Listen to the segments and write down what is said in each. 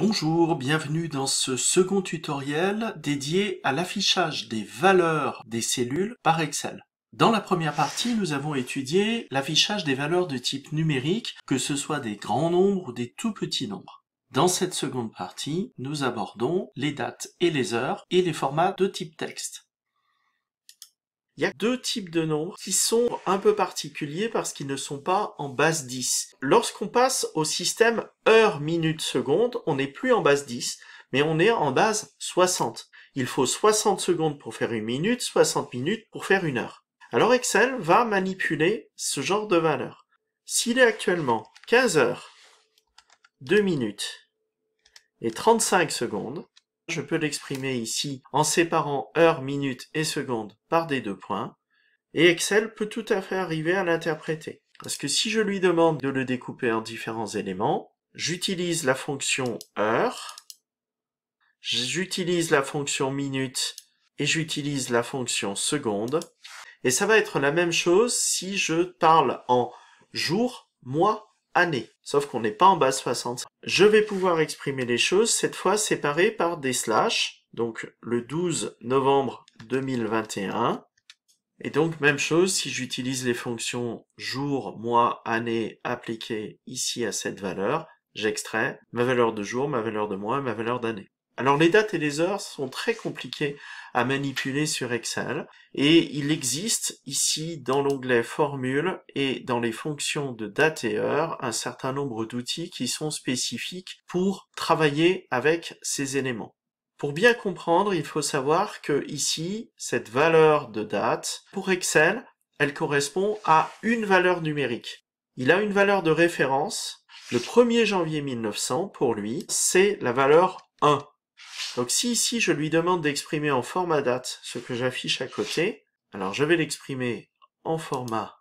Bonjour, bienvenue dans ce second tutoriel dédié à l'affichage des valeurs des cellules par Excel. Dans la première partie, nous avons étudié l'affichage des valeurs de type numérique, que ce soit des grands nombres ou des tout petits nombres. Dans cette seconde partie, nous abordons les dates et les heures et les formats de type texte. Il y a deux types de nombres qui sont un peu particuliers parce qu'ils ne sont pas en base 10. Lorsqu'on passe au système heure, minute, seconde, on n'est plus en base 10, mais on est en base 60. Il faut 60 secondes pour faire une minute, 60 minutes pour faire une heure. Alors Excel va manipuler ce genre de valeur. S'il est actuellement 15 heures, 2 minutes et 35 secondes, je peux l'exprimer ici en séparant heure, minute et seconde par des deux points, et Excel peut tout à fait arriver à l'interpréter. Parce que si je lui demande de le découper en différents éléments, j'utilise la fonction heure, j'utilise la fonction minute et j'utilise la fonction seconde. Et ça va être la même chose si je parle en jour, mois Sauf qu'on n'est pas en base 60. Je vais pouvoir exprimer les choses, cette fois séparées par des slash. Donc le 12 novembre 2021. Et donc même chose, si j'utilise les fonctions jour, mois, année appliquées ici à cette valeur, j'extrais ma valeur de jour, ma valeur de mois, ma valeur d'année. Alors les dates et les heures sont très compliquées à manipuler sur Excel et il existe ici dans l'onglet formule et dans les fonctions de date et heure un certain nombre d'outils qui sont spécifiques pour travailler avec ces éléments. Pour bien comprendre, il faut savoir que ici, cette valeur de date, pour Excel, elle correspond à une valeur numérique. Il a une valeur de référence. Le 1er janvier 1900, pour lui, c'est la valeur 1. Donc si ici je lui demande d'exprimer en format date ce que j'affiche à côté, alors je vais l'exprimer en format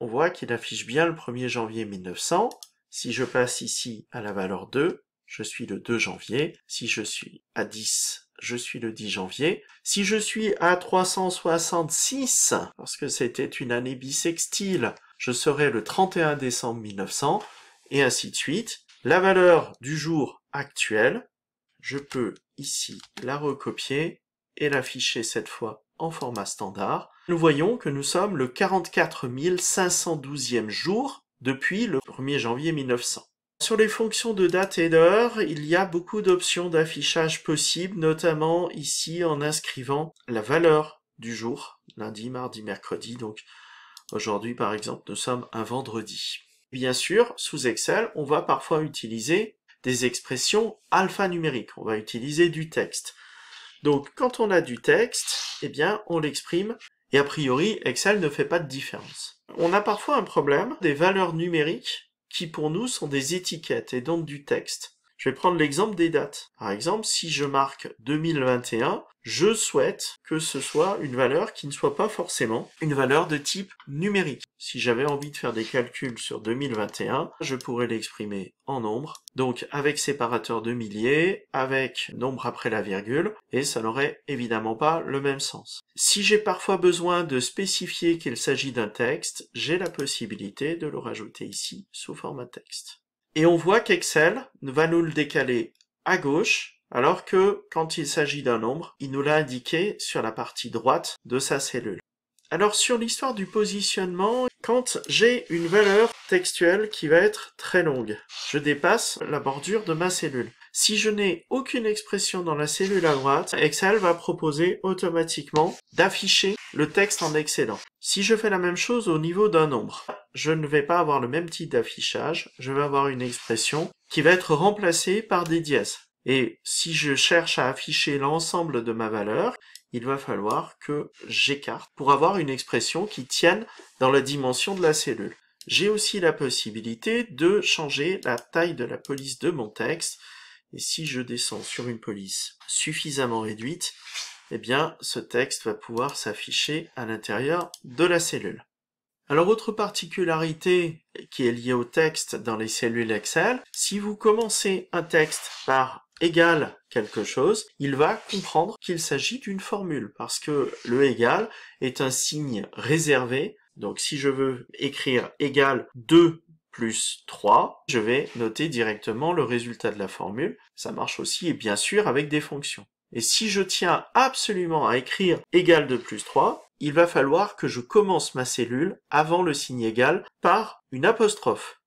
on voit qu'il affiche bien le 1er janvier 1900. Si je passe ici à la valeur 2, je suis le 2 janvier. Si je suis à 10, je suis le 10 janvier. Si je suis à 366, parce que c'était une année bisextile, je serai le 31 décembre 1900, et ainsi de suite. La valeur du jour actuelle. Je peux ici la recopier et l'afficher cette fois en format standard. Nous voyons que nous sommes le 44 512e jour depuis le 1er janvier 1900. Sur les fonctions de date et d'heure, il y a beaucoup d'options d'affichage possibles, notamment ici en inscrivant la valeur du jour, lundi, mardi, mercredi. Donc aujourd'hui par exemple, nous sommes un vendredi. Bien sûr, sous Excel, on va parfois utiliser des expressions alphanumériques. On va utiliser du texte. Donc, quand on a du texte, eh bien, on l'exprime, et a priori, Excel ne fait pas de différence. On a parfois un problème des valeurs numériques qui, pour nous, sont des étiquettes et donc du texte. Je vais prendre l'exemple des dates. Par exemple, si je marque 2021, je souhaite que ce soit une valeur qui ne soit pas forcément une valeur de type numérique. Si j'avais envie de faire des calculs sur 2021, je pourrais l'exprimer en nombre, donc avec séparateur de milliers, avec nombre après la virgule, et ça n'aurait évidemment pas le même sens. Si j'ai parfois besoin de spécifier qu'il s'agit d'un texte, j'ai la possibilité de le rajouter ici sous format texte. Et on voit qu'Excel va nous le décaler à gauche alors que quand il s'agit d'un nombre, il nous l'a indiqué sur la partie droite de sa cellule. Alors sur l'histoire du positionnement, quand j'ai une valeur textuelle qui va être très longue, je dépasse la bordure de ma cellule. Si je n'ai aucune expression dans la cellule à droite, Excel va proposer automatiquement d'afficher le texte en excédent. Si je fais la même chose au niveau d'un nombre, je ne vais pas avoir le même type d'affichage, je vais avoir une expression qui va être remplacée par des dièses. Et si je cherche à afficher l'ensemble de ma valeur, il va falloir que j'écarte pour avoir une expression qui tienne dans la dimension de la cellule. J'ai aussi la possibilité de changer la taille de la police de mon texte. Et si je descends sur une police suffisamment réduite, eh bien, ce texte va pouvoir s'afficher à l'intérieur de la cellule. Alors, autre particularité qui est liée au texte dans les cellules Excel, si vous commencez un texte par égale quelque chose, il va comprendre qu'il s'agit d'une formule, parce que le égal est un signe réservé. Donc si je veux écrire égal 2 plus 3, je vais noter directement le résultat de la formule. Ça marche aussi, et bien sûr, avec des fonctions. Et si je tiens absolument à écrire égal 2 plus 3, il va falloir que je commence ma cellule avant le signe égal par une apostrophe.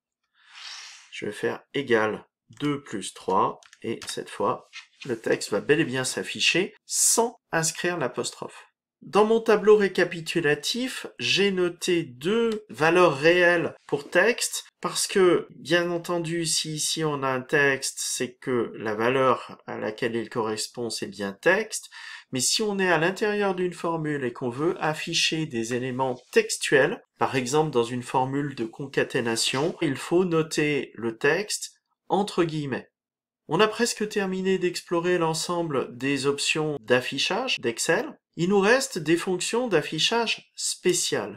Je vais faire égal 2 plus 3, et cette fois, le texte va bel et bien s'afficher sans inscrire l'apostrophe. Dans mon tableau récapitulatif, j'ai noté deux valeurs réelles pour texte parce que, bien entendu, si ici on a un texte, c'est que la valeur à laquelle il correspond, c'est bien texte. Mais si on est à l'intérieur d'une formule et qu'on veut afficher des éléments textuels, par exemple dans une formule de concaténation, il faut noter le texte entre guillemets. On a presque terminé d'explorer l'ensemble des options d'affichage d'Excel. Il nous reste des fonctions d'affichage spéciales.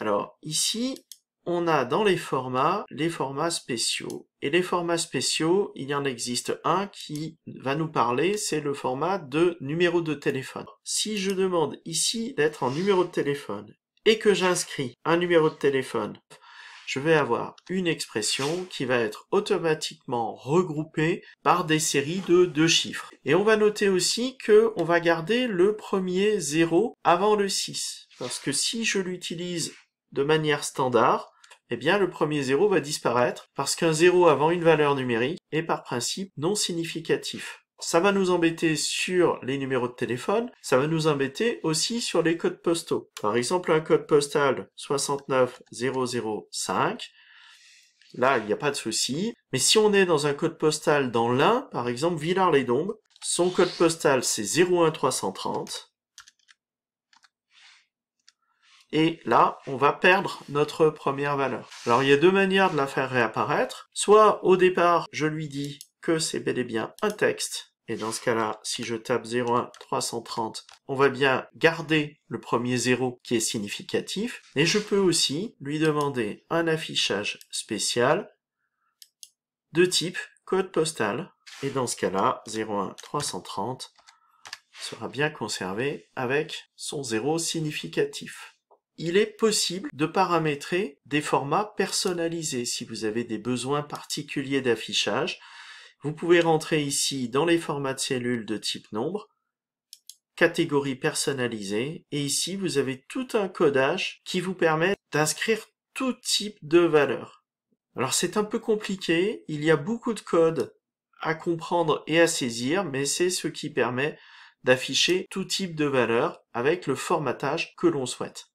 Alors ici, on a dans les formats, les formats spéciaux. Et les formats spéciaux, il y en existe un qui va nous parler, c'est le format de numéro de téléphone. Si je demande ici d'être en numéro de téléphone et que j'inscris un numéro de téléphone je vais avoir une expression qui va être automatiquement regroupée par des séries de deux chiffres. Et on va noter aussi que va garder le premier 0 avant le 6. Parce que si je l'utilise de manière standard, eh bien le premier 0 va disparaître parce qu'un 0 avant une valeur numérique est par principe non significatif. Ça va nous embêter sur les numéros de téléphone, ça va nous embêter aussi sur les codes postaux. Par exemple, un code postal 69005, là, il n'y a pas de souci. Mais si on est dans un code postal dans l'un, par exemple, Villars-les-Dombes, son code postal, c'est 01330. Et là, on va perdre notre première valeur. Alors, il y a deux manières de la faire réapparaître. Soit, au départ, je lui dis que c'est bel et bien un texte. Et dans ce cas-là, si je tape 01 330, on va bien garder le premier 0 qui est significatif, Et je peux aussi lui demander un affichage spécial de type code postal. Et dans ce cas-là, 01 sera bien conservé avec son zéro significatif il est possible de paramétrer des formats personnalisés si vous avez des besoins particuliers d'affichage. Vous pouvez rentrer ici dans les formats de cellules de type nombre, catégorie personnalisée, et ici vous avez tout un codage qui vous permet d'inscrire tout type de valeur. Alors c'est un peu compliqué, il y a beaucoup de codes à comprendre et à saisir, mais c'est ce qui permet d'afficher tout type de valeur avec le formatage que l'on souhaite.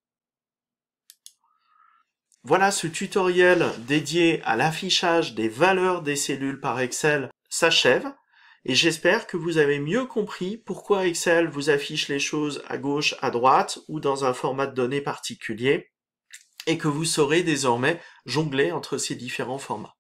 Voilà ce tutoriel dédié à l'affichage des valeurs des cellules par Excel s'achève et j'espère que vous avez mieux compris pourquoi Excel vous affiche les choses à gauche, à droite ou dans un format de données particulier et que vous saurez désormais jongler entre ces différents formats.